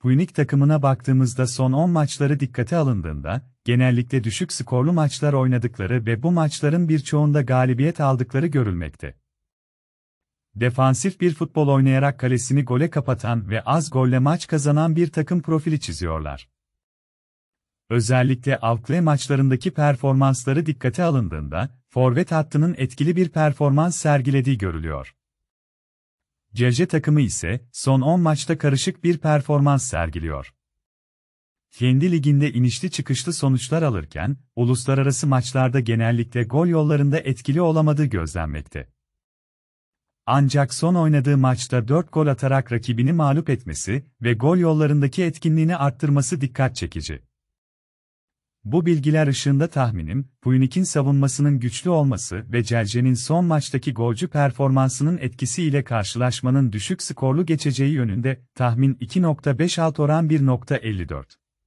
Puynik takımına baktığımızda son 10 maçları dikkate alındığında, genellikle düşük skorlu maçlar oynadıkları ve bu maçların birçoğunda galibiyet aldıkları görülmekte. Defansif bir futbol oynayarak kalesini gole kapatan ve az golle maç kazanan bir takım profili çiziyorlar. Özellikle Avkley maçlarındaki performansları dikkate alındığında, forvet hattının etkili bir performans sergilediği görülüyor. Cece takımı ise son 10 maçta karışık bir performans sergiliyor. Kendi liginde inişli çıkışlı sonuçlar alırken, uluslararası maçlarda genellikle gol yollarında etkili olamadığı gözlenmekte. Ancak son oynadığı maçta 4 gol atarak rakibini mağlup etmesi ve gol yollarındaki etkinliğini arttırması dikkat çekici. Bu bilgiler ışığında tahminim, Puynik'in savunmasının güçlü olması ve Celce'nin son maçtaki golcü performansının etkisiyle karşılaşmanın düşük skorlu geçeceği yönünde, tahmin 2.56 oran 1.54.